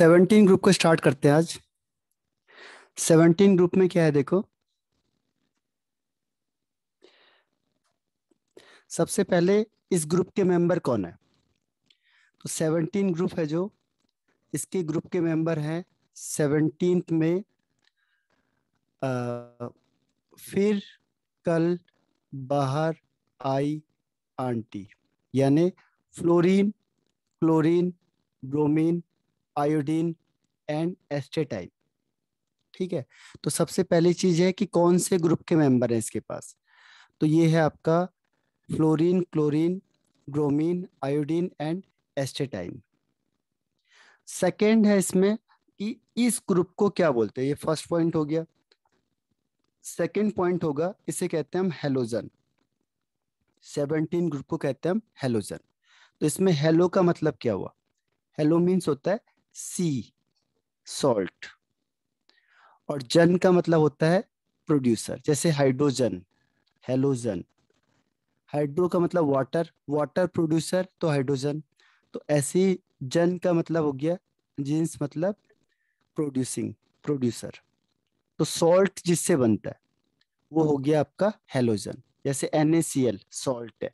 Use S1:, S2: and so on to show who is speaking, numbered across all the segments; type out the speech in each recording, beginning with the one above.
S1: Seventeen group को start करते हैं आज सेवनटीन ग्रुप में क्या है देखो सबसे पहले इस ग्रुप के मेंबर कौन है तो सेवनटीन ग्रुप है जो इसके ग्रुप के मेंबर हैं सेवनटीन में आ, फिर कल बाहर आई आंटी यानी fluorine chlorine bromine iodine and astatine ठीक है तो सबसे पहली चीज है कि कौन से ग्रुप के मेंबर हैं इसके पास तो ये है आपका fluorine chlorine bromine iodine and astatine second है इसमें कि इस ग्रुप को क्या बोलते हैं ये फर्स्ट पॉइंट हो गया सेकेंड पॉइंट होगा इसे कहते हैं हम हेलोजन सेवनटीन ग्रुप को कहते हैं हम हेलोजन तो इसमें हेलो का मतलब क्या हुआ हेलो मीन्स होता है सी सॉल्ट और जन का मतलब होता है प्रोड्यूसर जैसे हाइड्रोजन हेलोजन हाइड्रो का मतलब वाटर वाटर प्रोड्यूसर तो हाइड्रोजन तो ऐसे जन का मतलब हो गया जींस मतलब प्रोड्यूसिंग प्रोड्यूसर तो सॉल्ट जिससे बनता है वो हो गया आपका हेलोजन जैसे एन सॉल्ट है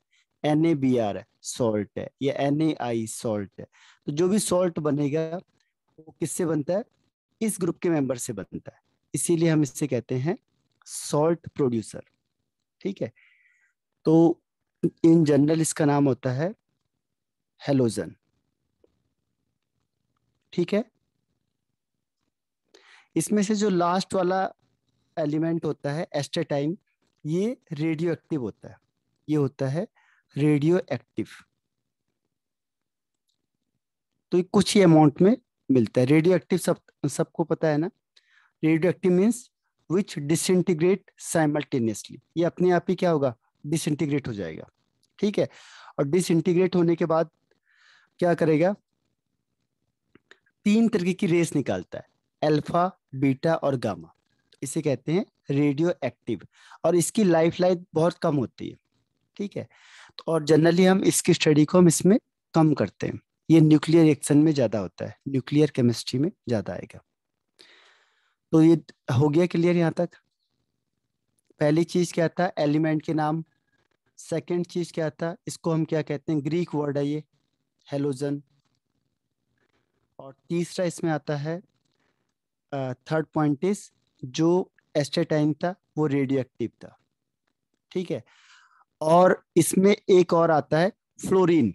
S1: एन ए बी है सॉल्ट है या एन ए आई सॉल्ट है तो जो भी सॉल्ट बनेगा वो किससे बनता है इस ग्रुप के मेंबर से बनता है इसीलिए हम इससे कहते हैं सॉल्ट प्रोड्यूसर ठीक है तो इन जनरल इसका नाम होता है हेलोजन ठीक है इसमें से जो लास्ट वाला एलिमेंट होता है एस्टेटाइन ये रेडियो एक्टिव होता है ये होता है रेडियो एक्टिव तो कुछ ही अमाउंट में मिलता है रेडियो एक्टिव सब सबको पता है ना radio active means which disintegrate simultaneously ये अपने आप ही क्या होगा डिसइंटीग्रेट हो जाएगा ठीक है और डिसइंटीग्रेट होने के बाद क्या करेगा तीन तरीके की रेस निकालता है अल्फा बीटा और गामा इसे कहते हैं रेडियो एक्टिव और इसकी लाइफ लाइन बहुत कम होती है ठीक है तो और जनरली हम इसकी स्टडी को हम इसमें कम करते हैं ये न्यूक्लियर रिएक्शन में ज़्यादा होता है न्यूक्लियर केमिस्ट्री में ज़्यादा आएगा तो ये हो गया क्लियर यहाँ तक पहली चीज़ क्या था एलिमेंट के नाम सेकंड चीज़ क्या था इसको हम क्या कहते हैं ग्रीक वर्ड है ये हेलोजन और तीसरा इसमें आता है थर्ड पॉइंट इज जो एस्टेटाइन था वो रेडियो एक्टिव था ठीक है और इसमें एक और आता है फ्लोरीन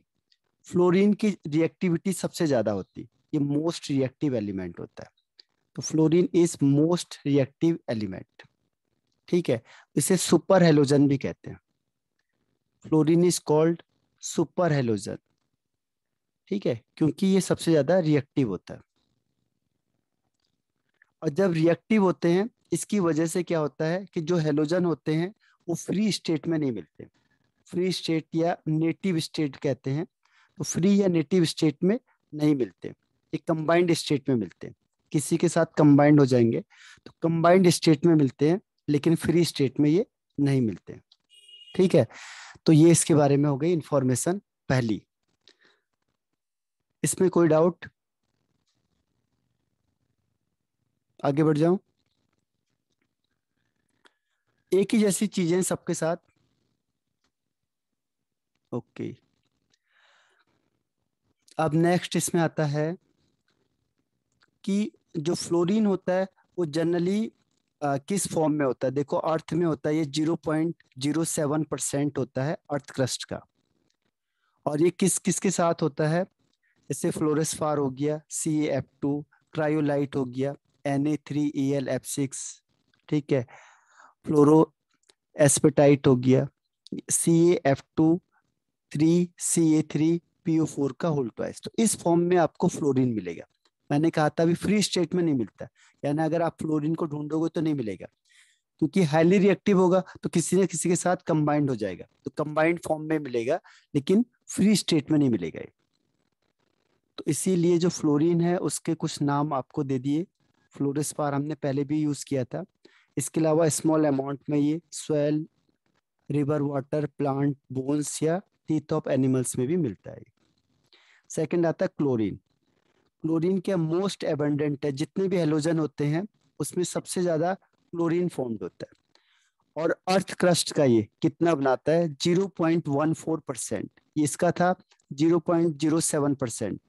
S1: फ्लोरीन की रिएक्टिविटी सबसे ज्यादा होती है ये मोस्ट रिएक्टिव एलिमेंट होता है तो fluorine is most reactive element ठीक है इसे सुपर हेलोजन भी कहते हैं fluorine is called super halogen ठीक है क्योंकि ये सबसे ज्यादा रिएक्टिव होता है और जब रिएक्टिव होते हैं इसकी वजह से क्या होता है कि जो हेलोजन होते हैं वो फ्री स्टेट में नहीं मिलते फ्री स्टेट या नेटिव स्टेट कहते हैं तो फ्री या नेटिव स्टेट में नहीं मिलते एक कंबाइंड स्टेट में मिलते हैं किसी के साथ कंबाइंड हो जाएंगे तो कंबाइंड स्टेट में मिलते हैं लेकिन फ्री स्टेट में ये नहीं मिलते ठीक है तो ये इसके बारे में हो गई इंफॉर्मेशन पहली इसमें कोई डाउट आगे बढ़ जाऊं एक ही जैसी चीजें सबके साथ ओके okay. अब नेक्स्ट इसमें आता है कि जो फ्लोरीन होता है वो जनरली किस फॉर्म में होता है देखो अर्थ में होता है ये zero point zero seven percent होता है अर्थ क्रस्ट का और ये किस किस के साथ होता है जैसे फ्लोरेस्फार हो गया सी एफ टू क्रायोलाइट हो गया N A three E L F six ठीक है फ्लोरो एस्पेटाइट हो गया C F two three C A three PO four का होल ट्वाइस तो इस फॉर्म में आपको फ्लोरिन मिलेगा मैंने कहा था अभी फ्री स्टेट में नहीं मिलता यानी अगर आप फ्लोरिन को ढूंढोगे तो नहीं मिलेगा क्योंकि हाईली रिएक्टिव होगा तो किसी न किसी के साथ कंबाइंड हो जाएगा तो कंबाइंड फॉर्म में मिलेगा लेकिन फ्री स्टेट में नहीं मिलेगा तो इसीलिए जो फ्लोरिन है उसके कुछ नाम आपको दे दिए फ्लोरेस्पार हमने पहले भी यूज किया था इसके अलावा स्मॉल अमाउंट में ये swell river water plant bones या टीथ ऑफ एनिमल्स में भी मिलता है सेकंड आता है क्लोरीन क्लोरीन क्या मोस्ट एबंडेंट है जितने भी हेलोजन होते हैं उसमें सबसे ज्यादा क्लोरीन फॉर्म्ड होता है और अर्थ क्रस्ट का ये कितना बनाता है 0.14 परसेंट इसका था 0.07 परसेंट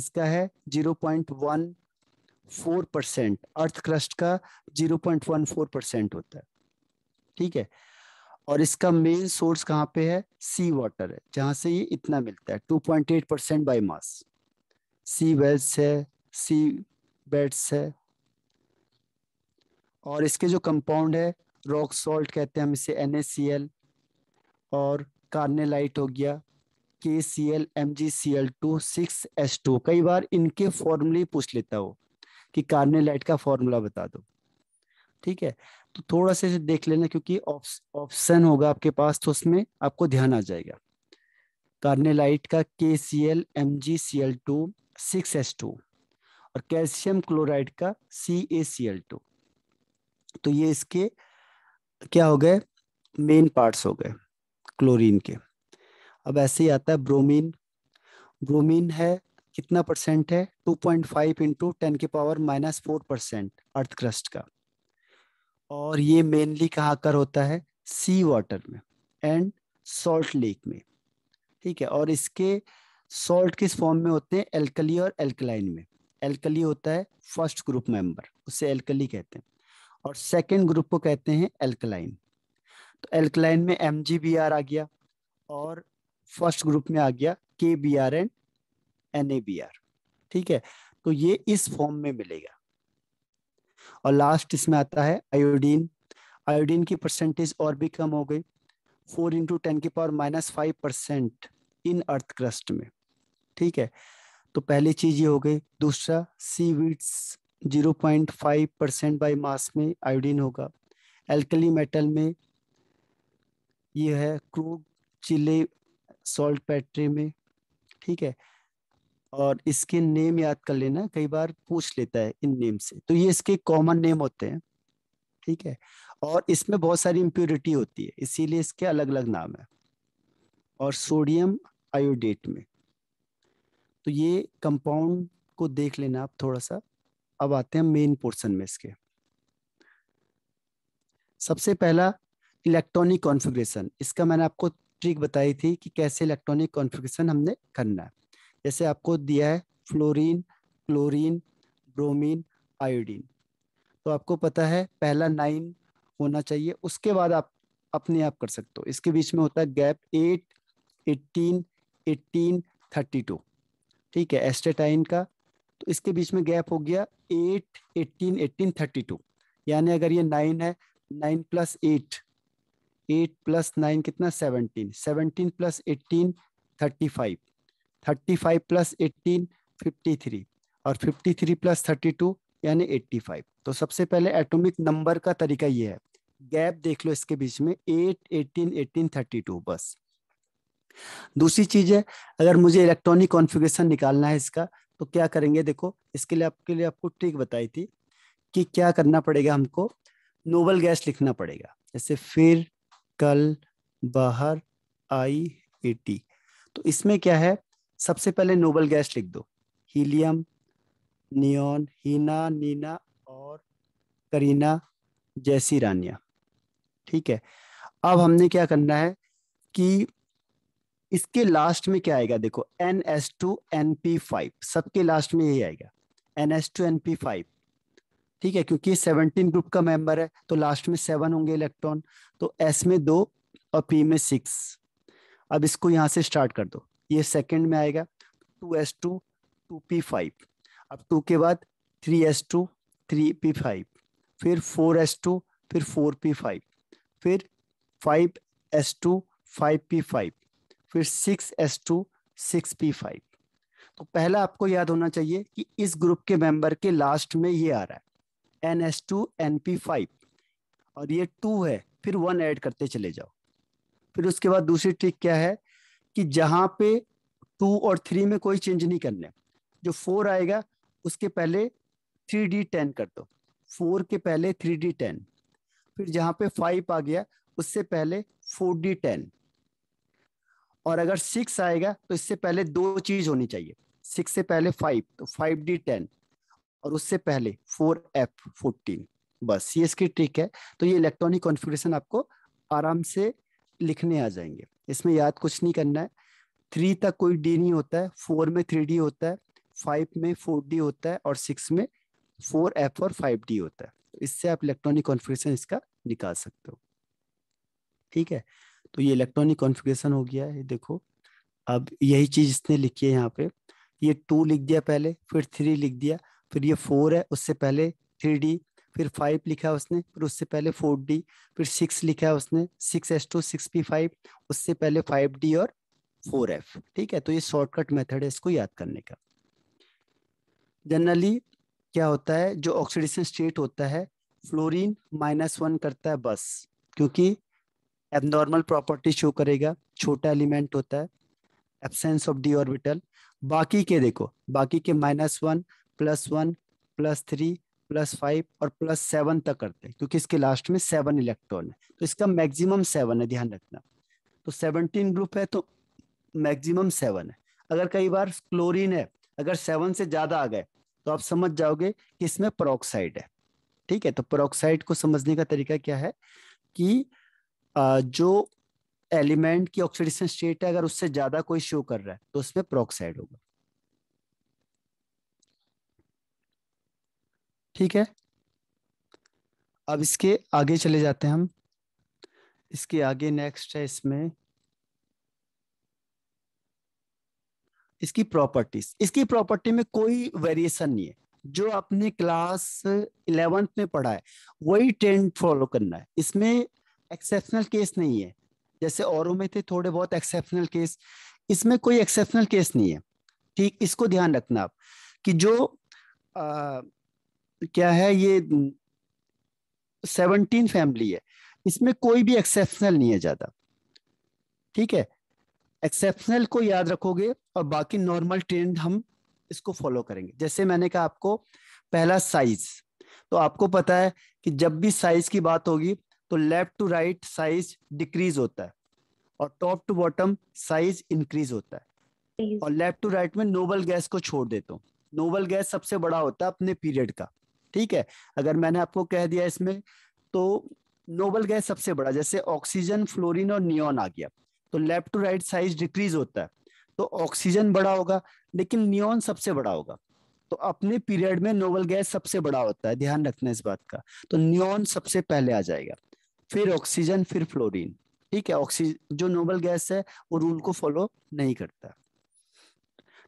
S1: इसका है 0.14 परसेंट अर्थ क्रस्ट का 0.14 परसेंट होता है ठीक है और इसका मेन सोर्स कहाँ पे है सी वाटर है जहां से ये इतना मिलता है 2.8 percent by mass sea wells है सी बेड्स है और इसके जो कंपाउंड है रॉक सॉल्ट कहते हैं हम इसे एन और कार्नेलाइट हो गया K C L M G C L two six S two कई बार इनके फॉर्मूले पूछ लेता हो कि कार्नेलाइट का फॉर्मूला बता दो ठीक है तो थोड़ा से देख लेना क्योंकि ऑप्शन होगा आपके पास तो उसमें आपको ध्यान आ जाएगा कार्नेलाइट का K C L M G C L two six S two और कैल्शियम क्लोराइड का C A C L to तो ये इसके क्या हो गए मेन पार्ट्स हो गए क्लोरीन के अब ऐसे ही आता है ब्रोमीन ब्रोमीन है कितना परसेंट है 2.5 पॉइंट फाइव इंटू टेन के power minus four percent earth crust का और ये मेनली कहाँ कर होता है सी वाटर में एंड सॉल्ट लेक में ठीक है और इसके सॉल्ट किस फॉर्म में होते हैं एल्कली और एल्कलाइन में एल्कली होता है फर्स्ट ग्रुप मेंबर उसे एल्कली कहते हैं और सेकेंड ग्रुप को कहते हैं एल्कलाइन तो एल्कलाइन में एम आ गया और फर्स्ट ग्रुप में आ गया के बी आर एंड एन ठीक है तो ये इस फॉर्म में मिलेगा और लास्ट इसमें आता है आयोडीन आयोडीन की परसेंटेज और भी कम हो गई फोर इंटू टेन की power minus five percent in earth crust में ठीक है तो पहली चीज ये हो गई दूसरा sea weeds zero point five percent by mass में आयोडीन होगा एल्कली मेटल में यह है क्रूड चिले सॉल्ट पैट्री में ठीक है और इसके नेम याद कर लेना कई बार पूछ लेता है इन नेम से तो ये इसके कॉमन नेम होते हैं ठीक है और इसमें बहुत सारी इम्प्योरिटी होती है इसीलिए इसके अलग अलग नाम है और सोडियम आयोडेट में तो ये कंपाउंड को देख लेना आप थोड़ा सा अब आते हैं मेन पोर्शन में इसके सबसे पहला इलेक्ट्रॉनिक कॉन्फ़िगरेशन इसका मैंने आपको ट्रिक बताई थी कि कैसे इलेक्ट्रॉनिक कॉन्फ़िगरेशन हमने करना है जैसे आपको दिया है फ्लोरीन क्लोरीन ब्रोमीन आयोडीन तो आपको पता है पहला नाइन होना चाहिए उसके बाद आप अपने आप कर सकते हो इसके बीच में होता है gap eight eighteen eighteen thirty two ठीक है एस्टेटाइन का तो इसके बीच में गैप हो गया eight eighteen eighteen thirty two यानी अगर ये नाइन है nine plus eight eight plus nine कितना seventeen seventeen plus eighteen thirty five thirty five plus eighteen fifty three और fifty three plus thirty two यानी एट्टी फाइव तो सबसे पहले एटॉमिक नंबर का तरीका ये है गैप देख लो इसके बीच में eight eighteen eighteen thirty two बस दूसरी चीज है अगर मुझे इलेक्ट्रॉनिक कॉन्फ़िगरेशन निकालना है इसका तो क्या करेंगे देखो इसके लिए आपके लिए आपको ट्रिक बताई थी कि क्या करना पड़ेगा हमको नोबल गैस लिखना पड़ेगा जैसे फिर कल बाहर आई एटी तो इसमें क्या है सबसे पहले नोबल गैस लिख दो हीलियम नियोन हीना नीना और करीना जैसी रानिया ठीक है अब हमने क्या करना है कि इसके लास्ट में क्या आएगा देखो N S two N P five सबके लास्ट में यही आएगा N S two N P five ठीक है क्योंकि सेवनटीन ग्रुप का मेंबर है तो लास्ट में सेवन होंगे इलेक्ट्रॉन तो एस में दो और पी में सिक्स अब इसको यहां से स्टार्ट कर दो ये सेकंड में आएगा two S two two P five अब टू के बाद three S two three P five फिर फोर एस टू फिर फोर पी फाइव फिर five S two five P five फिर six S two six P five तो पहला आपको याद होना चाहिए कि इस ग्रुप के मेंबर के लास्ट में ये आ रहा है N S two N P five और ये टू है फिर वन ऐड करते चले जाओ फिर उसके बाद दूसरी ट्रिक क्या है कि जहां पे टू और थ्री में कोई चेंज नहीं करने जो फोर आएगा उसके पहले थ्री डी टेन कर दो फोर के पहले थ्री डी टेन फिर जहां पे फाइव आ गया उससे पहले फोर डी टेन और अगर सिक्स आएगा तो इससे पहले दो चीज होनी चाहिए सिक्स से पहले फाइव तो फाइव डी टेन और उससे पहले फोर एफ फोर्टीन बस ये इसकी ट्रिक है तो ये इलेक्ट्रॉनिक कॉन्फ़िगरेशन आपको आराम से लिखने आ जाएंगे इसमें याद कुछ नहीं करना है थ्री तक कोई डी नहीं होता है फोर में थ्री डी होता है फाइव में फोर डी होता है और सिक्स में फोर एफ और फाइव डी होता है तो इससे आप इलेक्ट्रॉनिक कॉन्फ़िगरेशन इसका निकाल सकते हो ठीक है तो ये इलेक्ट्रॉनिक कॉन्फ़िगरेशन हो गया है देखो अब यही चीज़ इसने लिखी है यहाँ पे ये टू लिख दिया पहले फिर थ्री लिख दिया फिर ये फोर है उससे पहले थ्री डी फिर फाइव लिखा है उसने फिर उससे पहले फोर डी फिर सिक्स लिखा है उसने six S two six P five उससे पहले फाइव डी और फोर एफ ठीक है तो ये शॉर्टकट मेथड है इसको याद करने का जनरली क्या होता है जो ऑक्सीडेशन स्टेट होता है फ्लोरीन माइनस वन करता है बस क्योंकि एबनॉर्मल प्रॉपर्टी शो करेगा छोटा एलिमेंट होता है एबसेंस ऑफ डी ऑर्बिटल बाकी के देखो बाकी के minus one plus one plus three plus five और प्लस सेवन तक करते हैं क्योंकि इसके लास्ट में सेवन इलेक्ट्रॉन है तो इसका मैक्सिमम सेवन है ध्यान रखना तो सेवनटीन ग्रुप है तो मैक्सिमम सेवन है अगर कई बार क्लोरीन है अगर सेवन से ज्यादा आ गए तो आप समझ जाओगे कि इसमें प्रोक्साइड है ठीक है तो प्रोक्साइड को समझने का तरीका क्या है कि जो एलिमेंट की ऑक्सीडेशन स्टेट है अगर उससे ज्यादा कोई शो कर रहा है तो उसमें प्रोक्साइड होगा ठीक है अब इसके आगे चले जाते हैं हम इसके आगे नेक्स्ट है इसमें इसकी प्रॉपर्टीज इसकी प्रॉपर्टी में कोई वेरिएशन नहीं है जो आपने क्लास इलेवेंथ में पढ़ा है वही ट्रेंड फॉलो करना है इसमें एक्सेप्शनल केस नहीं है जैसे औरों में थे थोड़े बहुत एक्सेप्शनल केस इसमें कोई एक्सेप्शनल केस नहीं है ठीक इसको ध्यान रखना आप कि जो क्या है ये सेवनटीन फैमिली है इसमें कोई भी एक्सेप्शनल नहीं है ज्यादा ठीक है एक्सेप्शनल को याद रखोगे और बाकी नॉर्मल ट्रेंड हम इसको फॉलो करेंगे जैसे मैंने कहा आपको पहला साइज तो आपको पता है कि जब भी साइज की बात होगी तो left to right size decrease होता है और top to bottom size increase होता है और लेफ्ट टू राइट में नोबल गैस को छोड़ देता हूँ नोबल गैस सबसे बड़ा होता है अपने पीरियड का ठीक है अगर मैंने आपको कह दिया इसमें तो नोबल गैस सबसे बड़ा जैसे ऑक्सीजन फ्लोरिन और नियोन आ गया तो left to right size decrease होता है तो ऑक्सीजन बड़ा होगा लेकिन नियोन सबसे बड़ा होगा तो अपने पीरियड में नोबल गैस सबसे बड़ा होता है ध्यान रखना इस बात का तो नियोन सबसे पहले आ जाएगा फिर ऑक्सीजन फिर फ्लोरीन ठीक है ऑक्सीजन जो नोबल गैस है वो रूल को फॉलो नहीं करता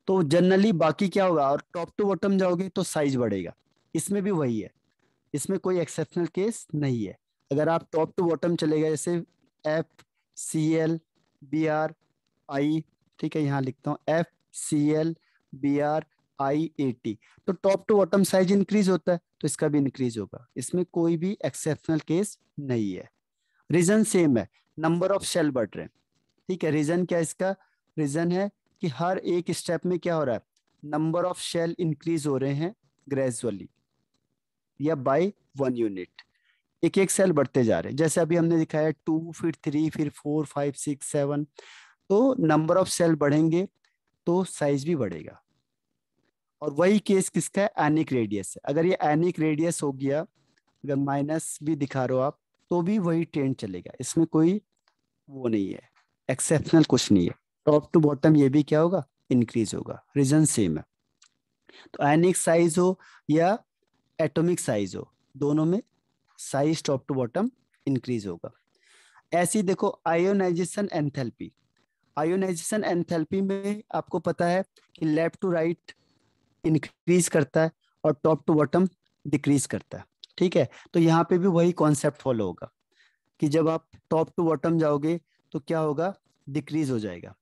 S1: तो जनरली बाकी क्या होगा और टॉप टू बॉटम जाओगे तो साइज बढ़ेगा इसमें भी वही है इसमें कोई एक्सेप्शनल केस नहीं है अगर आप टॉप टू बॉटम चले गए जैसे F C L B R I ठीक है यहाँ लिखता हूँ F C L B R I A T तो top to bottom size increase होता है तो इसका भी इंक्रीज होगा इसमें कोई भी एक्सेप्शनल केस नहीं है रीजन सेम है नंबर ऑफ सेल बढ़ रहे ठीक है रीजन क्या इसका रीजन है कि हर एक स्टेप में क्या हो रहा है नंबर ऑफ सेल इंक्रीज हो रहे हैं ग्रेजुअली या बाय वन यूनिट एक एक सेल बढ़ते जा रहे हैं जैसे अभी हमने दिखाया टू फिर थ्री फिर फोर फाइव सिक्स सेवन तो नंबर ऑफ सेल बढ़ेंगे तो साइज भी बढ़ेगा और वही केस किसका है एनिक रेडियस है अगर ये एनिक रेडियस हो गया अगर माइनस भी दिखा रहे हो आप तो भी वही ट्रेंड चलेगा इसमें कोई वो नहीं है एक्सेप्शनल कुछ नहीं है टॉप टू बॉटम ये भी क्या होगा इंक्रीज होगा रीजन सेम है तो एनिक साइज हो या एटॉमिक साइज हो दोनों में size top to bottom increase होगा ऐसी देखो आयोनाइजेशन एंथैल्पी आयोनाइजेशन एंथैल्पी में आपको पता है कि लेफ्ट टू राइट इंक्रीज करता है और टॉप टू बॉटम डिक्रीज करता है ठीक है तो यहाँ पे भी वही कॉन्सेप्ट फॉलो होगा कि जब आप टॉप टू बॉटम जाओगे तो क्या होगा डिक्रीज हो जाएगा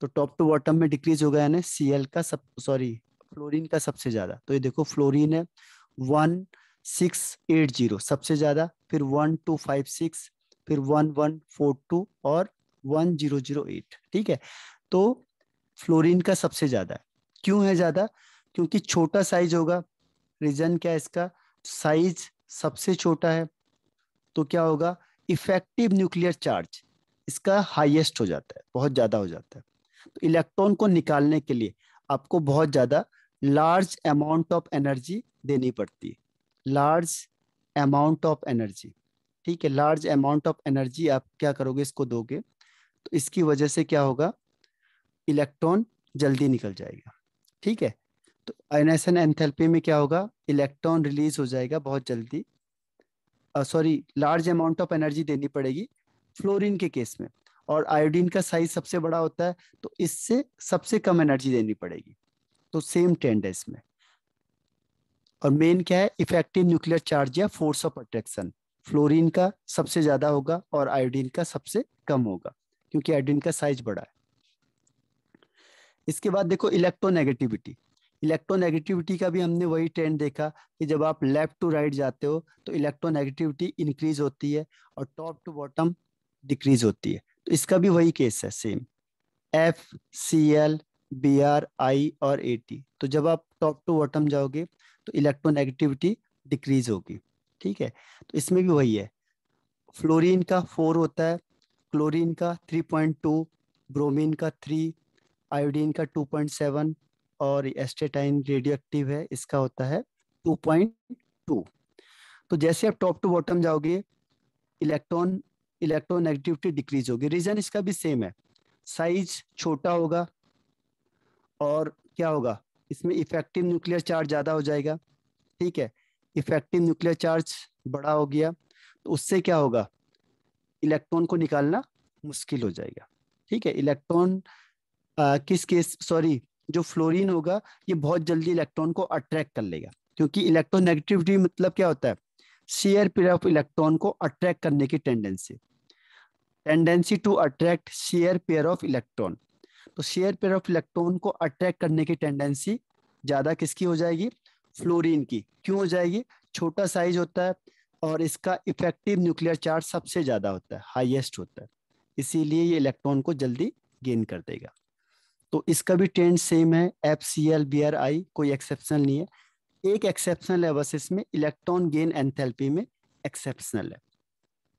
S1: तो टॉप टू बॉटम में डिक्रीज होगा यानी सीएल का सब सॉरी फ्लोरीन का सबसे ज्यादा तो ये देखो फ्लोरीन है वन सिक्स एट जीरो सबसे ज़्यादा फिर वन टू फाइव सिक्स फिर वन वन फोर टू और वन जीरो जीरो एट ठीक है तो फ्लोरीन का सबसे ज़्यादा क्यों है ज़्यादा क्योंकि छोटा साइज होगा रीजन क्या है इसका साइज सबसे छोटा है तो क्या होगा इफेक्टिव न्यूक्लियर चार्ज इसका हाईएस्ट हो जाता है बहुत ज़्यादा हो जाता है तो इलेक्ट्रॉन को निकालने के लिए आपको बहुत ज़्यादा लार्ज अमाउंट ऑफ एनर्जी देनी पड़ती है लार्ज अमाउंट ऑफ एनर्जी ठीक है लार्ज अमाउंट ऑफ एनर्जी आप क्या करोगे इसको दोगे तो इसकी वजह से क्या होगा इलेक्ट्रॉन जल्दी निकल जाएगा ठीक है तो एनएसएन एंथेल्पी में क्या होगा इलेक्ट्रॉन रिलीज हो जाएगा बहुत जल्दी sorry large amount of energy देनी पड़ेगी फ्लोरिन के केस में और आयोडीन का साइज सबसे बड़ा होता है तो इससे सबसे कम एनर्जी देनी पड़ेगी तो सेम ट्रेंड है इसमें और मेन क्या है इफेक्टिव न्यूक्लियर चार्ज या फोर्स ऑफ अट्रैक्शन फ्लोरीन का सबसे ज्यादा होगा और आयोडीन का सबसे कम होगा क्योंकि आयोडीन का साइज बड़ा है इसके बाद देखो इलेक्ट्रोनेगेटिविटी इलेक्ट्रोनेगेटिविटी का भी हमने वही ट्रेंड देखा कि जब आप लेफ्ट टू राइट जाते हो तो इलेक्ट्रोनेगेटिविटी इंक्रीज होती है और टॉप टू बॉटम डिक्रीज होती है तो इसका भी वही केस है same F C L B R I और ए टी तो जब आप टॉप टू बॉटम जाओगे तो इलेक्ट्रोनेगेटिविटी डिक्रीज होगी ठीक है तो इसमें भी वही है फ्लोरीन का फोर होता है क्लोरीन का थ्री पॉइंट टू ब्रोमिन का थ्री आयोडीन का टू पॉइंट सेवन और एस्टेटाइन रेडियो एक्टिव है इसका होता है टू पॉइंट टू तो जैसे आप टॉप टू बॉटम जाओगे इलेक्ट्रॉन इलेक्ट्रोनेगेटिविटी डिक्रीज होगी रीजन इसका भी सेम है साइज छोटा होगा और क्या होगा इसमें इफेक्टिव न्यूक्लियर चार्ज ज़्यादा हो जाएगा ठीक है इफेक्टिव न्यूक्लियर चार्ज बड़ा हो गया तो उससे क्या होगा इलेक्ट्रॉन को निकालना मुश्किल हो जाएगा ठीक है इलेक्ट्रॉन किस केस सॉरी जो फ्लोरीन होगा ये बहुत जल्दी इलेक्ट्रॉन को अट्रैक्ट कर लेगा क्योंकि इलेक्ट्रॉन नेगेटिविटी मतलब क्या होता है शेयर पेयर ऑफ इलेक्ट्रॉन को अट्रैक्ट करने की tendency tendency to attract share pair of electron तो शेयर पेयर ऑफ इलेक्ट्रॉन को अट्रैक्ट करने की टेंडेंसी ज्यादा किसकी हो जाएगी फ्लोरीन की क्यों हो जाएगी छोटा साइज होता है और इसका इफेक्टिव न्यूक्लियर चार्ज सबसे ज्यादा होता है हाईएस्ट होता है इसीलिए ये इलेक्ट्रॉन को जल्दी गेन कर देगा तो इसका भी ट्रेंड सेम है F C L B R I कोई एक्सेप्शनल नहीं है एक एक्सेप्शनल है बस इसमें इलेक्ट्रॉन गेन एंथेल्पी में एक्सेप्शनल है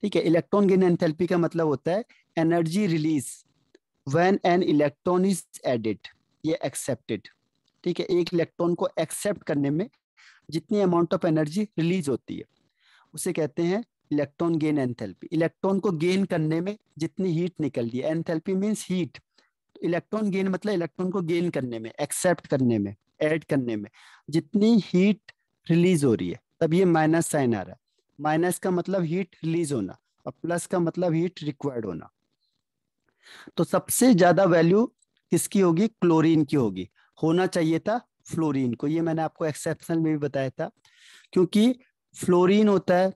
S1: ठीक है इलेक्ट्रॉन गेन एंथेल्पी का मतलब होता है energy release when an electron is added ये एक्सेप्टेड ठीक है एक इलेक्ट्रॉन को एक्सेप्ट करने में जितनी अमाउंट ऑफ एनर्जी रिलीज होती है उसे कहते हैं इलेक्ट्रॉन गेन एंथैल्पी इलेक्ट्रॉन को गेन करने में जितनी हीट निकल रही है enthalpy means heat electron gain मतलब इलेक्ट्रॉन को गेन करने में एक्सेप्ट करने में ऐड करने में जितनी हीट रिलीज हो रही है तब ये माइनस साइन आ रहा है माइनस का मतलब हीट रिलीज होना और प्लस का मतलब हीट रिक्वायर्ड होना तो सबसे ज्यादा वैल्यू किसकी होगी क्लोरीन की होगी होना चाहिए था फ्लोरीन को ये मैंने आपको एक्सेप्शन में भी बताया था क्योंकि फ्लोरीन होता है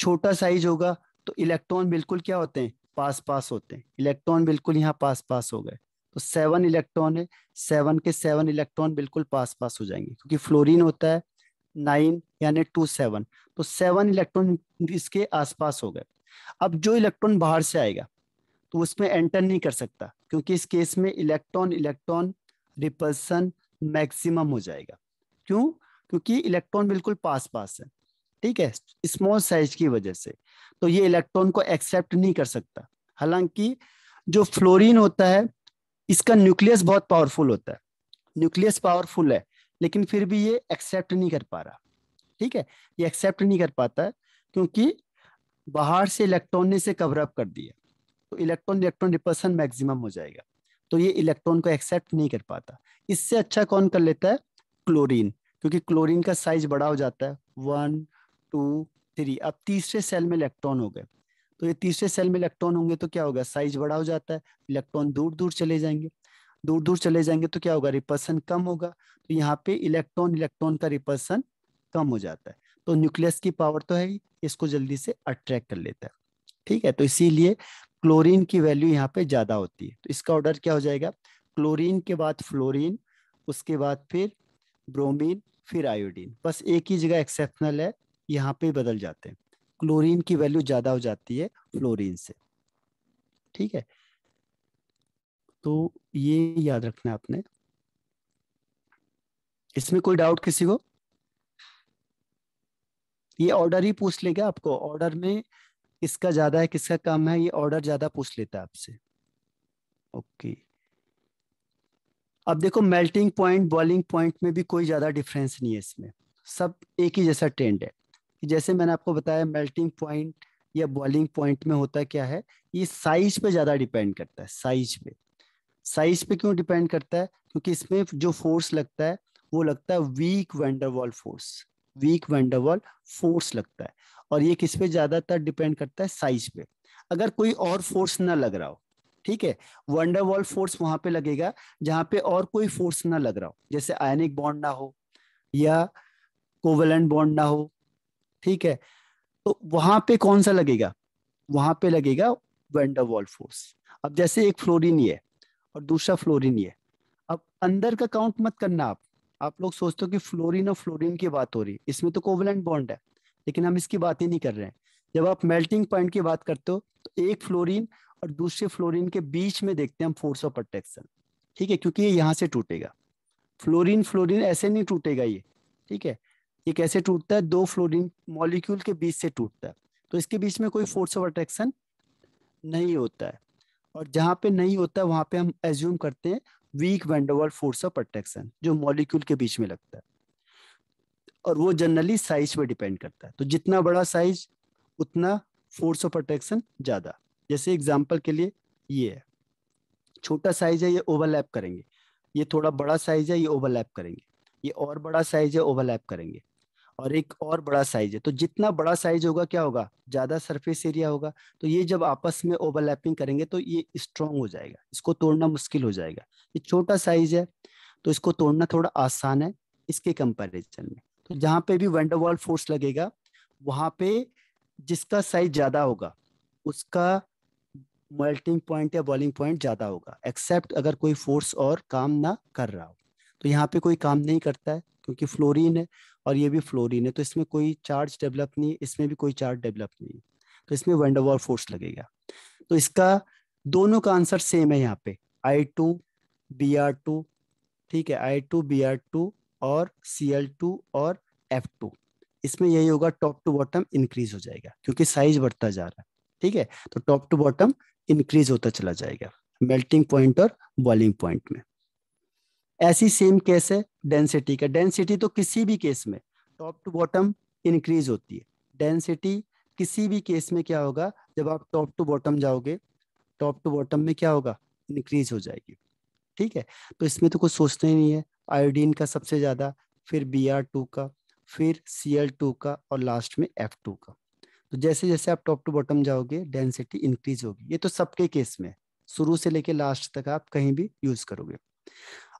S1: छोटा साइज होगा तो इलेक्ट्रॉन बिल्कुल क्या होते हैं पास पास होते हैं इलेक्ट्रॉन बिल्कुल यहाँ पास पास हो गए तो सेवन इलेक्ट्रॉन है सेवन के सेवन इलेक्ट्रॉन बिल्कुल पास पास हो जाएंगे क्योंकि फ्लोरीन होता है नाइन यानी टू सेवन तो सेवन इलेक्ट्रॉन इसके आसपास हो गए अब जो इलेक्ट्रॉन बाहर से आएगा तो उसमें एंटर नहीं कर सकता क्योंकि इस केस में इलेक्ट्रॉन इलेक्ट्रॉन रिपल्सन मैक्सिमम हो जाएगा क्यों क्योंकि इलेक्ट्रॉन बिल्कुल पास पास है ठीक है स्मॉल साइज की वजह से तो ये इलेक्ट्रॉन को एक्सेप्ट नहीं कर सकता हालांकि जो फ्लोरीन होता है इसका न्यूक्लियस बहुत पावरफुल होता है न्यूक्लियस पावरफुल है लेकिन फिर भी ये एक्सेप्ट नहीं कर पा रहा ठीक है ये एक्सेप्ट नहीं कर पाता क्योंकि बाहर से इलेक्ट्रॉन ने इसे कवरअप कर दिया तो इलेक्ट्रॉन इलेक्ट्रॉन रिपल्सन मैक्सिमम हो जाएगा तो ये इलेक्ट्रॉन को एक्सेप्ट नहीं कर पाता इससे अच्छा कौन कर लेता है क्लोरीन क्योंकि क्लोरीन का साइज बड़ा हो जाता है वन टू थ्री अब तीसरे सेल में इलेक्ट्रॉन हो गए तो ये तीसरे सेल में इलेक्ट्रॉन होंगे तो क्या होगा साइज बड़ा हो जाता है इलेक्ट्रॉन दूर दूर चले जाएंगे दूर दूर चले जाएंगे तो क्या होगा रिपल्सन कम होगा तो यहाँ पे इलेक्ट्रॉन इलेक्ट्रॉन का रिपल्सन कम हो जाता है तो न्यूक्लियस की पावर तो है ही इसको जल्दी से अट्रैक्ट कर लेता है ठीक है तो इसीलिए क्लोरीन की वैल्यू यहाँ पे ज़्यादा होती है तो इसका ऑर्डर क्या हो जाएगा क्लोरीन के बाद फ्लोरीन उसके बाद फिर ब्रोमीन फिर आयोडीन बस एक ही जगह एक्सेप्शनल है यहाँ पे बदल जाते हैं क्लोरीन की वैल्यू ज़्यादा हो जाती है फ्लोरीन से ठीक है तो ये याद रखना आपने इसमें कोई डाउट किसी को ये ऑर्डर ही पूछ लेगा आपको ऑर्डर में किसका ज़्यादा है किसका कम है ये ऑर्डर ज़्यादा पूछ लेता है आपसे ओके अब देखो मेल्टिंग पॉइंट बॉइलिंग पॉइंट में भी कोई ज़्यादा डिफरेंस नहीं है इसमें सब एक ही जैसा ट्रेंड है जैसे मैंने आपको बताया मेल्टिंग पॉइंट या बॉइलिंग पॉइंट में होता क्या है ये साइज पे ज़्यादा डिपेंड करता है साइज पे साइज पे क्यों डिपेंड करता है क्योंकि इसमें जो फोर्स लगता है वो लगता है weak van der Waals force weak van der Waals force लगता है और ये किस पे ज्यादातर डिपेंड करता है साइज पे अगर कोई और फोर्स ना लग रहा हो ठीक है वंडर वॉल फोर्स वहां पे लगेगा जहां पे और कोई फोर्स ना लग रहा हो जैसे आयनिक बॉन्ड ना हो या कोवलेंट बॉन्ड ना हो ठीक है तो वहां पे कौन सा लगेगा वहां पे लगेगा वेंडर वॉल फोर्स अब जैसे एक फ्लोरिन ये और दूसरा फ्लोरिन ये अब अंदर का काउंट मत करना आप आप लोग सोचते हो कि फ्लोरिन और फ्लोरिन की बात हो रही है इसमें तो कोवलेंट बॉन्ड है लेकिन हम इसकी बात ही नहीं कर रहे हैं जब आप मेल्टिंग पॉइंट की बात करते हो तो एक फ्लोरीन और दूसरे फ्लोरीन के बीच में देखते हैं हम फोर्स ऑफ प्रोटेक्शन ठीक है क्योंकि ये यहाँ से टूटेगा फ्लोरीन फ्लोरीन ऐसे नहीं टूटेगा ये ठीक है ये कैसे टूटता है दो फ्लोरीन मॉलिक्यूल के बीच से टूटता है तो इसके बीच में कोई फोर्स ऑफ अट्रैक्शन नहीं होता है और जहाँ पे नहीं होता है वहाँ पे हम एज्यूम करते हैं weak van der Waals force of attraction जो मॉलिक्यूल के बीच में लगता है और वो जनरली साइज पे डिपेंड करता है तो जितना बड़ा साइज उतना फोर्स ऑफ प्रोटेक्शन ज़्यादा जैसे एग्जाम्पल के लिए ये है छोटा साइज है ये ओवरलैप करेंगे ये थोड़ा बड़ा साइज है ये ओवरलैप करेंगे ये और बड़ा साइज है ओवरलैप करेंगे और एक और बड़ा साइज है तो जितना बड़ा साइज होगा क्या होगा ज़्यादा सरफेस एरिया होगा तो ये जब आपस में ओवरलैपिंग करेंगे तो ये स्ट्रॉन्ग हो जाएगा इसको तोड़ना मुश्किल हो जाएगा ये छोटा साइज है तो इसको तोड़ना थोड़ा आसान है इसके कंपेरिजन में तो जहां पे भी वेंडरवॉल फोर्स लगेगा वहां पे जिसका साइज ज्यादा होगा उसका मेल्टिंग पॉइंट या बॉलिंग पॉइंट ज्यादा होगा एक्सेप्ट अगर कोई फोर्स और काम ना कर रहा हो तो यहाँ पे कोई काम नहीं करता है क्योंकि फ्लोरीन है और ये भी फ्लोरीन है तो इसमें कोई चार्ज डेवलप नहीं इसमें भी कोई चार्ज डेवलप नहीं तो इसमें वेंडरवॉल फोर्स लगेगा तो इसका दोनों का आंसर सेम है यहाँ पे I two B R two ठीक है I two B R two और Cl2 और F2 इसमें यही होगा टॉप टू बॉटम इंक्रीज हो जाएगा क्योंकि साइज बढ़ता जा रहा है ठीक है तो टॉप टू बॉटम इंक्रीज होता चला जाएगा मेल्टिंग पॉइंट और बॉइलिंग पॉइंट में ऐसी सेम केस है डेंसिटी का डेंसिटी तो किसी भी केस में टॉप टू बॉटम इंक्रीज होती है डेंसिटी किसी भी केस में क्या होगा जब आप टॉप टू बॉटम जाओगे टॉप टू बॉटम में क्या होगा इंक्रीज हो जाएगी ठीक है तो इसमें तो कुछ सोचते ही नहीं है आयोडीन का सबसे ज़्यादा फिर बी आर टू का फिर सी एल टू का और लास्ट में एफ टू का तो जैसे जैसे आप टॉप टू बॉटम जाओगे डेंसिटी इंक्रीज होगी ये तो सबके केस में शुरू से लेके लास्ट तक आप कहीं भी यूज करोगे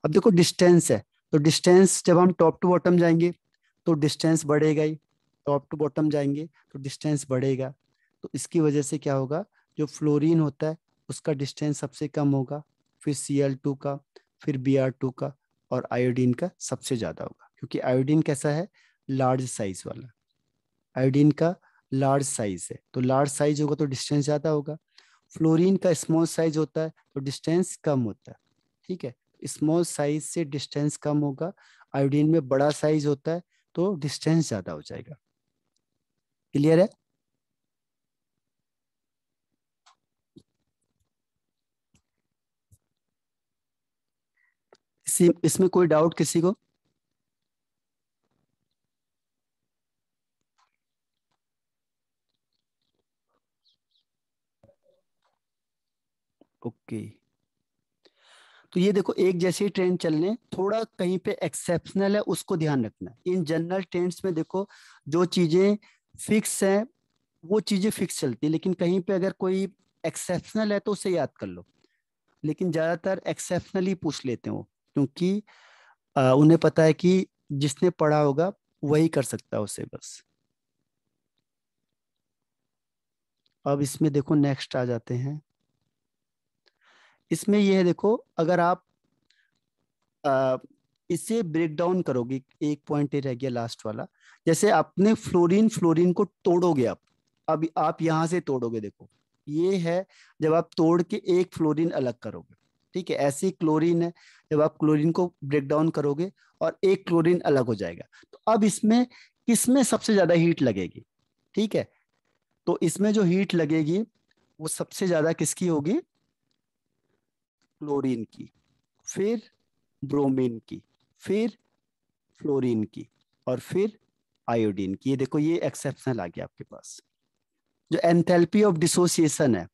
S1: अब देखो डिस्टेंस है तो डिस्टेंस जब हम टॉप टू बॉटम जाएंगे तो डिस्टेंस बढ़ेगा ही टॉप टू बॉटम जाएंगे तो डिस्टेंस बढ़ेगा तो इसकी वजह से क्या होगा जो फ्लोरीन होता है उसका डिस्टेंस सबसे कम होगा फिर सी का फिर बी का और आयोडीन का सबसे ज़्यादा होगा क्योंकि आयोडीन कैसा है लार्ज साइज वाला आयोडीन का लार्ज साइज है तो लार्ज साइज होगा तो डिस्टेंस ज़्यादा होगा फ्लोरीन का स्मॉल साइज होता है तो डिस्टेंस कम होता है ठीक है स्मॉल साइज से डिस्टेंस कम होगा आयोडीन में बड़ा साइज होता है तो डिस्टेंस ज़्यादा हो जाएगा क्लियर है इसी इसमें कोई डाउट किसी को ओके okay. तो ये देखो एक जैसी ट्रेंड चलने थोड़ा कहीं पे एक्सेप्शनल है उसको ध्यान रखना इन जनरल ट्रेंड्स में देखो जो चीजें फिक्स हैं वो चीजें फिक्स चलती है लेकिन कहीं पे अगर कोई एक्सेप्शनल है तो उसे याद कर लो लेकिन ज्यादातर एक्सेप्शनली पूछ लेते हैं वो क्योंकि उन्हें पता है कि जिसने पढ़ा होगा वही कर सकता है उसे बस अब इसमें देखो नेक्स्ट आ जाते हैं इसमें यह है देखो अगर आप आ, इसे ब्रेक डाउन करोगे एक पॉइंट रह गया लास्ट वाला जैसे आपने फ्लोरीन फ्लोरीन को तोड़ोगे आप अब आप यहां से तोड़ोगे देखो ये है जब आप तोड़ के एक फ्लोरीन अलग करोगे ठीक है ऐसी क्लोरीन है जब आप क्लोरीन को ब्रेक डाउन करोगे और एक क्लोरीन अलग हो जाएगा तो अब इसमें किसमें सबसे ज्यादा हीट लगेगी ठीक है तो इसमें जो हीट लगेगी वो सबसे ज्यादा किसकी होगी क्लोरीन की फिर ब्रोमीन की फिर फ्लोरीन की और फिर आयोडीन की ये देखो ये एक्सेप्शनल आ गया आपके पास जो एंथैल्पी ऑफ डिसोसिएशन है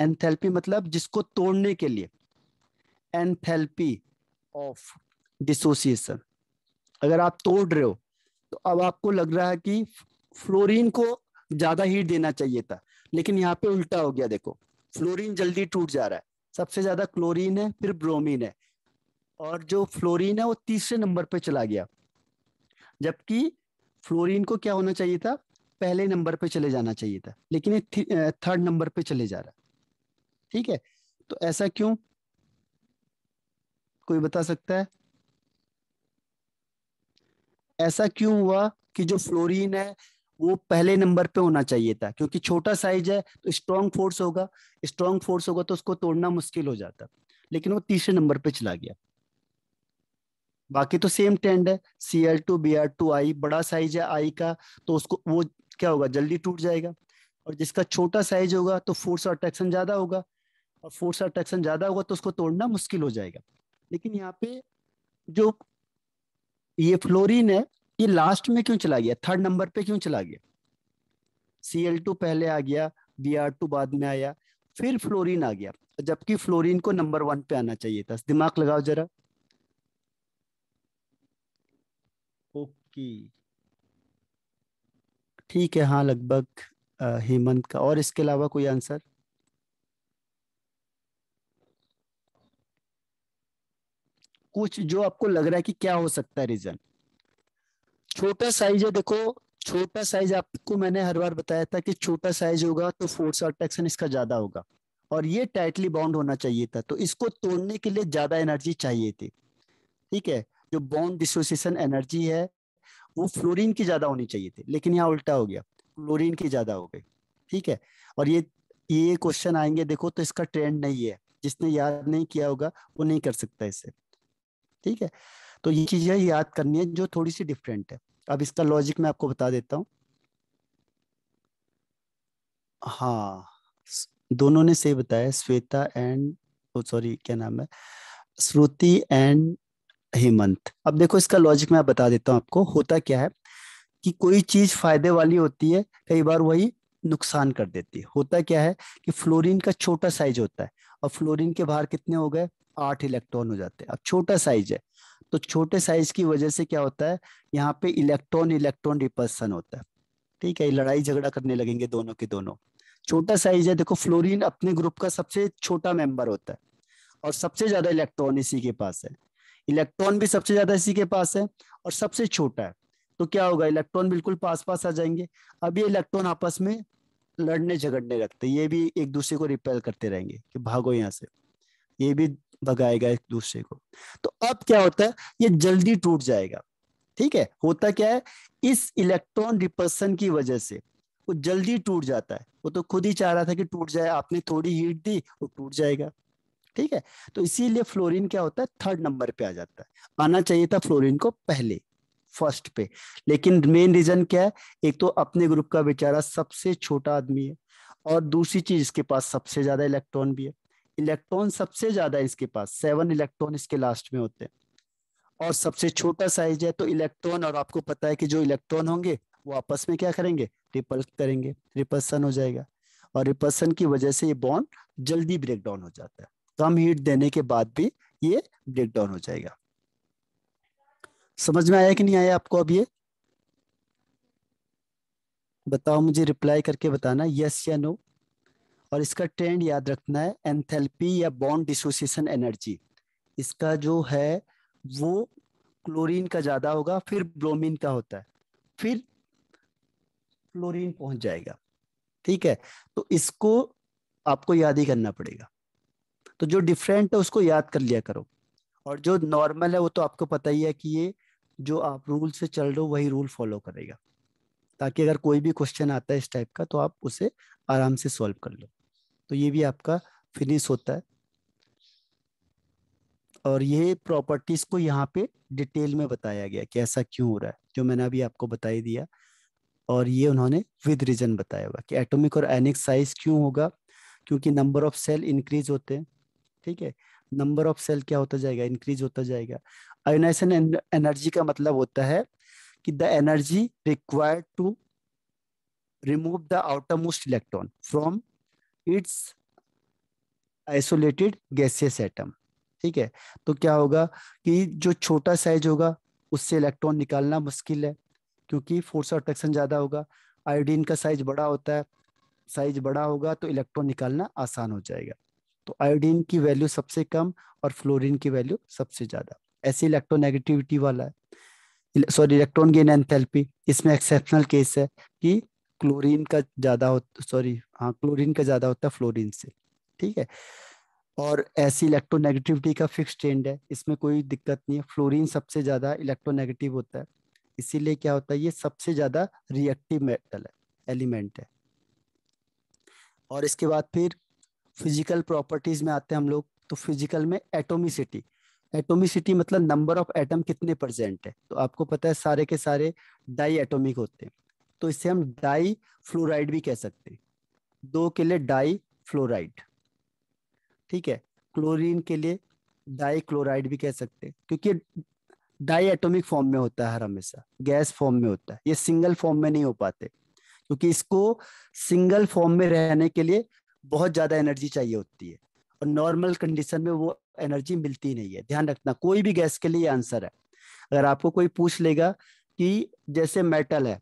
S1: एंथैल्पी मतलब जिसको तोड़ने के लिए एनथेल्पी ऑफ डिसोसिएशन अगर आप तोड़ रहे हो तो अब आपको लग रहा है कि फ्लोरीन को ज्यादा हीट देना चाहिए था लेकिन यहाँ पे उल्टा हो गया देखो फ्लोरीन जल्दी टूट जा रहा है सबसे ज्यादा क्लोरीन है फिर ब्रोमीन है और जो फ्लोरीन है वो तीसरे नंबर पे चला गया जबकि फ्लोरीन को क्या होना चाहिए था पहले नंबर पे चले जाना चाहिए था लेकिन ये थर्ड नंबर पे चले जा रहा ठीक है तो ऐसा क्यों कोई बता सकता है ऐसा क्यों हुआ कि जो फ्लोरीन है वो पहले नंबर पे होना चाहिए था क्योंकि छोटा साइज है तो स्ट्रॉन्ग फोर्स होगा स्ट्रॉन्ग फोर्स होगा तो उसको तोड़ना मुश्किल हो जाता लेकिन वो तीसरे नंबर पे चला गया बाकी तो सेम ट्रेंड है C L two B R two I बड़ा साइज है आई का तो उसको वो क्या होगा जल्दी टूट जाएगा और जिसका छोटा साइज होगा तो फोर्स और अट्रैक्शन ज्यादा होगा और फोर्स और अट्रैक्शन ज्यादा होगा तो उसको तोड़ना मुश्किल हो जाएगा लेकिन यहाँ पे जो ये फ्लोरीन है ये लास्ट में क्यों चला गया थर्ड नंबर पे क्यों चला गया सी एल टू पहले आ गया बी आर टू बाद में आया फिर फ्लोरीन आ गया जबकि फ्लोरीन को नंबर वन पे आना चाहिए था दिमाग लगाओ जरा ओके ठीक है हाँ लगभग हेमंत का और इसके अलावा कोई आंसर कुछ जो आपको लग रहा है कि क्या हो सकता है रीजन छोटा साइज है देखो छोटा साइज आपको मैंने हर बार बताया था कि छोटा साइज होगा तो फोर्स और इसका ज्यादा होगा और ये टाइटली बाउंड होना चाहिए था तो इसको तोड़ने के लिए ज्यादा एनर्जी चाहिए थी ठीक है जो बॉन्ड डिसोसिएशन एनर्जी है वो फ्लोरीन की ज्यादा होनी चाहिए थी लेकिन यहाँ उल्टा हो गया क्लोरीन की ज्यादा हो गई ठीक है और ये ये क्वेश्चन आएंगे देखो तो इसका ट्रेंड नहीं है जिसने याद नहीं किया होगा वो नहीं कर सकता इसे ठीक है तो ये चीजें याद करनी है जो थोड़ी सी डिफरेंट है अब इसका लॉजिक मैं आपको बता देता हूं हाँ दोनों ने सही बताया श्वेता एंड सॉरी क्या नाम है श्रुति एंड हेमंत अब देखो इसका लॉजिक मैं बता देता हूँ आपको होता क्या है कि कोई चीज फायदे वाली होती है कई बार वही नुकसान कर देती है होता क्या है कि फ्लोरीन का छोटा साइज होता है और फ्लोरीन के बाहर कितने हो गए आठ इलेक्ट्रॉन हो जाते हैं अब छोटा साइज है तो छोटे साइज की वजह से क्या होता है यहाँ पे इलेक्ट्रॉन इलेक्ट्रॉन रिपल्सन होता है ठीक है लड़ाई झगड़ा करने लगेंगे दोनों के दोनों छोटा साइज है देखो फ्लोरीन अपने ग्रुप का सबसे छोटा मेंबर होता है और सबसे ज्यादा इलेक्ट्रॉन इसी के पास है इलेक्ट्रॉन भी सबसे ज्यादा इसी के पास है और सबसे छोटा है तो क्या होगा इलेक्ट्रॉन बिल्कुल पास पास आ जाएंगे अब ये इलेक्ट्रॉन आपस में लड़ने झगड़ने लगते ये भी एक दूसरे को रिपेल करते रहेंगे कि भागो यहाँ से ये भी भगाएगा एक दूसरे को तो अब क्या होता है ये जल्दी टूट जाएगा ठीक है होता क्या है इस इलेक्ट्रॉन रिपर्सन की वजह से वो जल्दी टूट जाता है वो तो खुद ही चाह रहा था कि टूट जाए आपने थोड़ी हीट दी वो टूट जाएगा ठीक है तो इसीलिए फ्लोरीन क्या होता है थर्ड नंबर पे आ जाता है आना चाहिए था फ्लोरीन को पहले फर्स्ट पे लेकिन मेन रीजन क्या है एक तो अपने ग्रुप का बेचारा सबसे छोटा आदमी है और दूसरी चीज इसके पास सबसे ज्यादा इलेक्ट्रॉन भी है इलेक्ट्रॉन सबसे ज्यादा है इसके पास सेवन इलेक्ट्रॉन इसके लास्ट में होते हैं और सबसे छोटा साइज है तो इलेक्ट्रॉन और आपको पता है कि जो इलेक्ट्रॉन होंगे वो आपस में क्या करेंगे रिपल करेंगे रिपल्सन हो जाएगा और रिपल्सन की वजह से ये बॉन्ड जल्दी ब्रेक डाउन हो जाता है कम तो हीट देने के बाद भी ये ब्रेक डाउन हो जाएगा समझ में आया कि नहीं आया आपको अब ये बताओ मुझे रिप्लाई करके बताना यस या नो और इसका ट्रेंड याद रखना है एंथेल्पी या बॉन्ड डिसोसिएशन एनर्जी इसका जो है वो क्लोरीन का ज्यादा होगा फिर ब्रोमीन का होता है फिर क्लोरीन पहुंच जाएगा ठीक है तो इसको आपको याद ही करना पड़ेगा तो जो डिफरेंट है उसको याद कर लिया करो और जो नॉर्मल है वो तो आपको पता ही है कि ये जो आप रूल से चल रहे हो वही रूल फॉलो करेगा ताकि अगर कोई भी क्वेश्चन आता है इस टाइप का तो आप उसे आराम से सॉल्व कर लो तो ये भी आपका फिनिश होता है और ये प्रॉपर्टीज को यहाँ पे डिटेल में बताया गया कि ऐसा क्यों हो रहा है जो मैंने अभी आपको बताई दिया और ये उन्होंने विद रीजन बताया हुआ कि एटॉमिक और एनिक साइज क्यों होगा क्योंकि नंबर ऑफ सेल इंक्रीज होते हैं ठीक है नंबर ऑफ सेल क्या होता जाएगा इंक्रीज होता जाएगा आयोनाइजेशन एनर्जी का मतलब होता है कि the energy required to remove the outer most electron from its isolated gaseous atom ठीक है तो क्या होगा कि जो छोटा साइज होगा उससे इलेक्ट्रॉन निकालना मुश्किल है क्योंकि फोर्स ऑफ अट्रैक्शन ज़्यादा होगा आयोडीन का साइज बड़ा होता है साइज बड़ा होगा तो इलेक्ट्रॉन निकालना आसान हो जाएगा तो आयोडीन की वैल्यू सबसे कम और फ्लोरीन की वैल्यू सबसे ज़्यादा ऐसे नेगेटिविटी वाला है सॉरी इलेक्ट्रॉन गेन एंथैल्पी इसमें एक्सेप्शनल केस है कि क्लोरीन का ज्यादा हो सॉरी हाँ क्लोरीन का ज्यादा होता है फ्लोरीन से ठीक है और ऐसी इलेक्ट्रोनेगेटिविटी का फिक्स ट्रेंड है इसमें कोई दिक्कत नहीं है फ्लोरीन सबसे ज्यादा इलेक्ट्रोनेगेटिव होता है इसीलिए क्या होता है ये सबसे ज्यादा रिएक्टिव मेटल है एलिमेंट है और इसके बाद फिर फिजिकल प्रॉपर्टीज में आते हैं हम लोग तो फिजिकल में एटोमिसिटी एटोमिसिटी मतलब नंबर ऑफ एटम कितने परसेंट है तो आपको पता है सारे के सारे डाई एटोमिक होते हैं तो इसे हम डाई फ्लोराइड भी कह सकते हैं दो के लिए डाई फ्लोराइड ठीक है क्लोरीन के लिए डाई क्लोराइड भी कह सकते हैं क्योंकि डाई एटोमिक फॉर्म में होता है हर हमेशा गैस फॉर्म में होता है ये सिंगल फॉर्म में नहीं हो पाते क्योंकि इसको सिंगल फॉर्म में रहने के लिए बहुत ज़्यादा एनर्जी चाहिए होती है और नॉर्मल कंडीशन में वो एनर्जी मिलती नहीं है ध्यान रखना कोई भी गैस के लिए आंसर है अगर आपको कोई पूछ लेगा कि जैसे मेटल है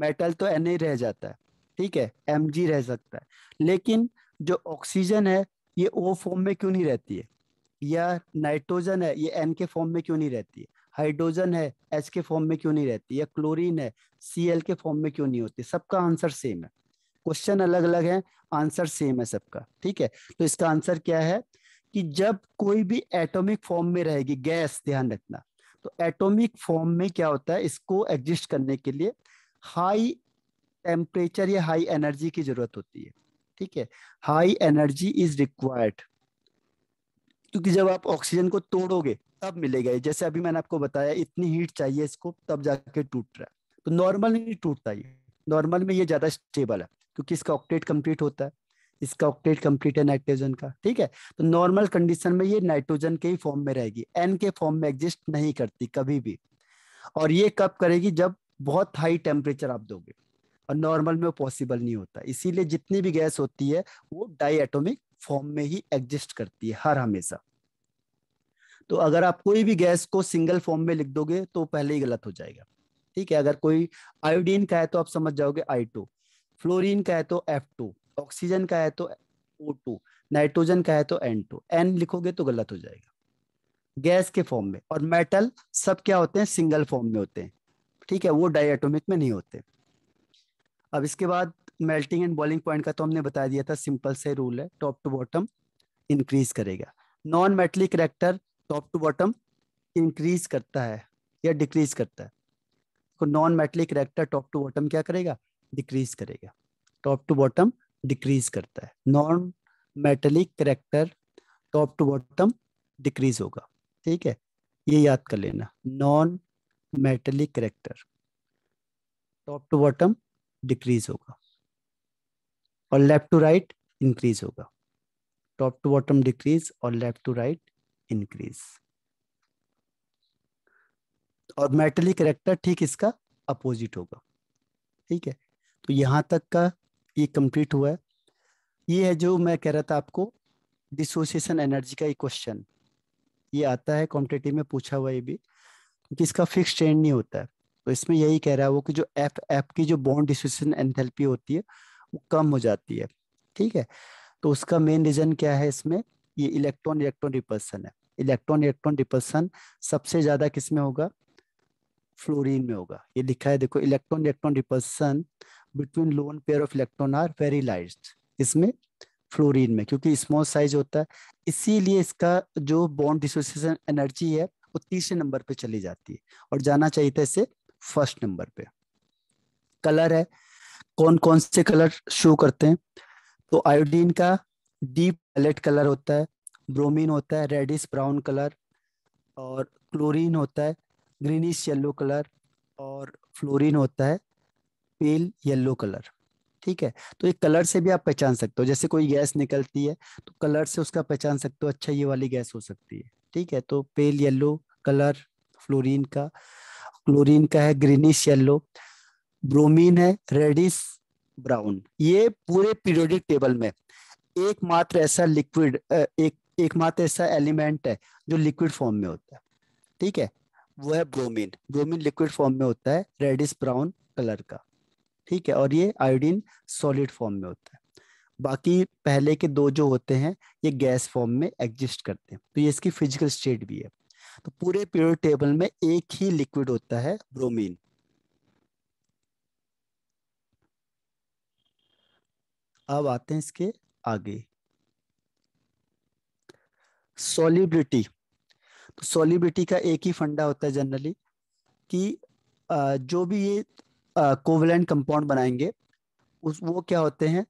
S1: मेटल तो एन रह जाता है ठीक है एम रह सकता है लेकिन जो ऑक्सीजन है ये ओ फॉर्म में क्यों नहीं रहती है या नाइट्रोजन है ये एन के फॉर्म में क्यों नहीं रहती है हाइड्रोजन है एच के फॉर्म में क्यों नहीं रहती या क्लोरीन है सी एल के फॉर्म में क्यों नहीं होती सबका आंसर सेम है क्वेश्चन अलग अलग है आंसर सेम है सबका ठीक है तो इसका आंसर क्या है कि जब कोई भी एटॉमिक फॉर्म में रहेगी गैस ध्यान रखना तो एटॉमिक फॉर्म में क्या होता है इसको एग्जिस्ट करने के लिए हाई टेम्परेचर या हाई एनर्जी की जरूरत होती है ठीक है हाई एनर्जी इज रिक्वायर्ड क्योंकि जब आप ऑक्सीजन को तोड़ोगे तब मिलेगा जैसे अभी मैंने आपको बताया इतनी हीट चाहिए इसको तब जाके टूट रहा है तो नॉर्मल नहीं टूटता ये नॉर्मल में ये ज्यादा स्टेबल है क्योंकि इसका ऑक्टेट कंप्लीट होता है इसका ऑक्टेट कंप्लीट है नाइट्रोजन का ठीक है तो नॉर्मल कंडीशन में ये नाइट्रोजन के ही फॉर्म में रहेगी एन के फॉर्म में एग्जिस्ट नहीं करती कभी भी और ये कब करेगी जब बहुत हाई टेम्परेचर आप दोगे और नॉर्मल में वो पॉसिबल नहीं होता इसीलिए जितनी भी गैस होती है वो डाई एटोमिक फॉर्म में ही एग्जिस्ट करती है हर हमेशा तो अगर आप कोई भी गैस को सिंगल फॉर्म में लिख दोगे तो पहले ही गलत हो जाएगा ठीक है अगर कोई आयोडीन का है तो आप समझ जाओगे आई टू फ्लोरिन का है तो एफ टू ऑक्सीजन का है तो ओ टू नाइट्रोजन का है तो एन टू एन लिखोगे तो गलत हो जाएगा गैस के फॉर्म में और मेटल सब क्या होते हैं सिंगल फॉर्म में होते हैं ठीक है वो डायटोमिक में नहीं होते अब इसके बाद मेल्टिंग एंड बॉइलिंग पॉइंट का तो हमने बता दिया था सिंपल से रूल है टॉप टू बॉटम इंक्रीज करेगा non metallic character top to bottom increase करता है या डिक्रीज करता है तो non metallic character top to bottom क्या करेगा डिक्रीज करेगा टॉप टू बॉटम डिक्रीज करता है non metallic character top to bottom decrease होगा ठीक है ये याद कर लेना non metallic character top to bottom decrease होगा और लेफ्ट टू राइट इंक्रीज होगा टॉप टू बॉटम डिक्रीज और लेफ्ट टू राइट इंक्रीज और मेटलिक करेक्टर ठीक इसका अपोजिट होगा ठीक है तो यहां तक का ये कंप्लीट हुआ है ये है जो मैं कह रहा था आपको डिसोसिएशन एनर्जी का ये क्वेश्चन ये आता है कॉम्पिटेटिव में पूछा हुआ ये भी क्योंकि इसका फिक्स चेंज नहीं होता है तो इसमें यही कह रहा है वो कि जो एफ एफ की जो बॉन्ड डिस्ट्रीब्यूशन एंथेल्पी होती है वो कम हो जाती है ठीक है तो उसका मेन रीजन क्या है इसमें ये इलेक्ट्रॉन इलेक्ट्रॉन रिपल्सन है इलेक्ट्रॉन इलेक्ट्रॉन रिपल्सन सबसे ज्यादा किस में होगा फ्लोरीन में होगा ये लिखा है देखो electron electron repulsion between lone pair of electron are very light इसमें फ्लोरीन में क्योंकि स्मॉल साइज होता है इसीलिए इसका जो बॉन्ड डिसोसिएशन एनर्जी है वो तीसरे नंबर पे चली जाती है और जाना चाहिए था इसे फर्स्ट नंबर पे कलर है कौन कौन से कलर शो करते हैं तो आयोडीन का डीप वायलेट कलर होता है ब्रोमीन होता है रेडिस ब्राउन कलर और क्लोरीन होता है ग्रीनिश येलो कलर और फ्लोरीन होता है पेल येलो कलर ठीक है तो ये कलर से भी आप पहचान सकते हो जैसे कोई गैस निकलती है तो कलर से उसका पहचान सकते हो अच्छा ये वाली गैस हो सकती है ठीक है तो पेल येलो कलर फ्लोरीन का क्लोरीन का है ग्रीनिश येलो ब्रोमीन है रेडिस ब्राउन ये पूरे पीरियोडिक टेबल में एकमात्र ऐसा लिक्विड एक एकमात्र ऐसा एलिमेंट है जो लिक्विड फॉर्म में होता है ठीक है वो है ब्रोमीन ब्रोमीन लिक्विड फॉर्म में होता है रेडिस ब्राउन कलर का ठीक है और ये आयोडीन सॉलिड फॉर्म में होता है बाकी पहले के दो जो होते हैं ये गैस फॉर्म में एग्जिस्ट करते हैं तो ये इसकी फिजिकल स्टेट भी है तो पूरे पीरियड टेबल में एक ही लिक्विड होता है ब्रोमीन अब आते हैं इसके आगे सॉलिबिलिटी तो सॉलिबिलिटी का एक ही फंडा होता है जनरली कि जो भी ये कोवलेंट कंपाउंड बनाएंगे उस वो क्या होते हैं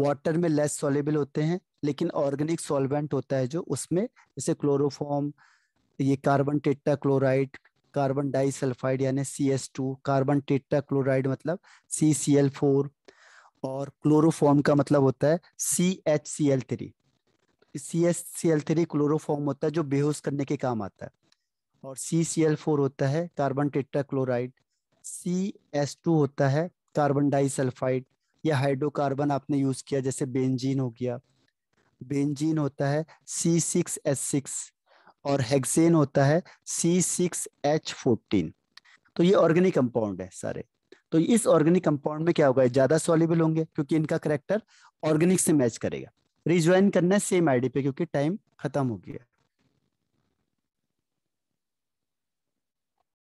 S1: वाटर में लेस सॉलेबल होते हैं लेकिन ऑर्गेनिक सॉल्वेंट होता है जो उसमें जैसे क्लोरोफॉर्म ये carbon tetra chloride carbon disulphide यानी C S two carbon tetra chloride मतलब सी सी एल फोर और क्लोरोफॉर्म का मतलब होता है C H C L three C S C L three chloroform होता है जो बेहोश करने के काम आता है और सी सी एल फोर होता है carbon tetra chloride C S two होता है कार्बन डाइसल्फाइड या हाइड्रोकार्बन आपने यूज किया जैसे बेंजीन हो गया बेंजीन होता है सी सिक्स एस सिक्स और हेक्सेन होता है सी सिक्स एच फोर्टीन तो ये ऑर्गेनिक कंपाउंड है सारे तो इस ऑर्गेनिक कंपाउंड में क्या होगा ज्यादा सॉलिबल होंगे क्योंकि इनका करेक्टर ऑर्गेनिक से मैच करेगा रिज्वाइन करना है सेम आईडी पे क्योंकि टाइम खत्म हो गया